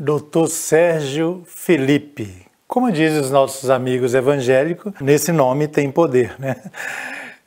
Doutor Sérgio Felipe. Como dizem os nossos amigos evangélicos, nesse nome tem poder, né?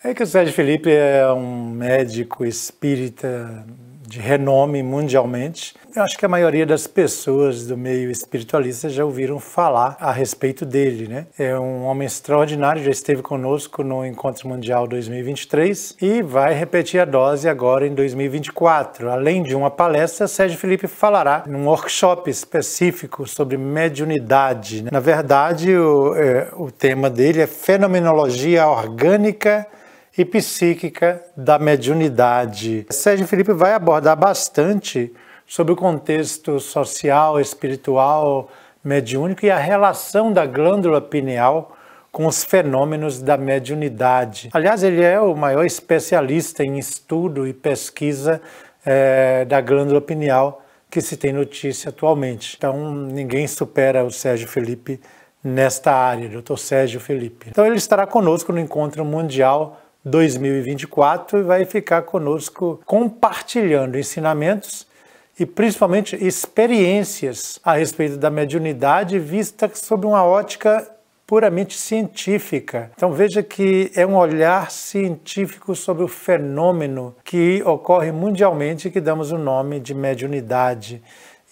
É que o Sérgio Felipe é um médico espírita de renome mundialmente. Eu acho que a maioria das pessoas do meio espiritualista já ouviram falar a respeito dele, né? É um homem extraordinário, já esteve conosco no Encontro Mundial 2023 e vai repetir a dose agora em 2024. Além de uma palestra, Sérgio Felipe falará num workshop específico sobre mediunidade. Né? Na verdade, o, é, o tema dele é Fenomenologia Orgânica e psíquica da mediunidade. Sérgio Felipe vai abordar bastante sobre o contexto social, espiritual, mediúnico e a relação da glândula pineal com os fenômenos da mediunidade. Aliás, ele é o maior especialista em estudo e pesquisa é, da glândula pineal que se tem notícia atualmente. Então, ninguém supera o Sérgio Felipe nesta área, doutor Sérgio Felipe. Então, ele estará conosco no encontro mundial 2024 e vai ficar conosco compartilhando ensinamentos e principalmente experiências a respeito da mediunidade vista sob uma ótica puramente científica. Então veja que é um olhar científico sobre o fenômeno que ocorre mundialmente que damos o nome de mediunidade.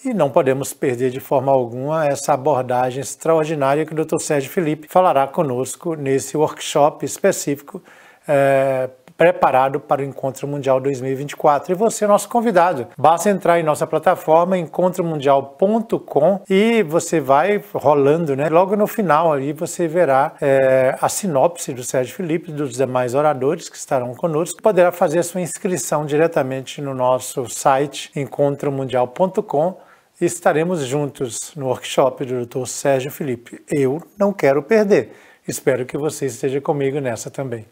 E não podemos perder de forma alguma essa abordagem extraordinária que o Dr. Sérgio Felipe falará conosco nesse workshop específico é, preparado para o Encontro Mundial 2024. E você é nosso convidado. Basta entrar em nossa plataforma encontromundial.com e você vai rolando, né? Logo no final ali você verá é, a sinopse do Sérgio Felipe e dos demais oradores que estarão conosco. Poderá fazer a sua inscrição diretamente no nosso site encontromundial.com e estaremos juntos no workshop do Dr. Sérgio Felipe. Eu não quero perder. Espero que você esteja comigo nessa também.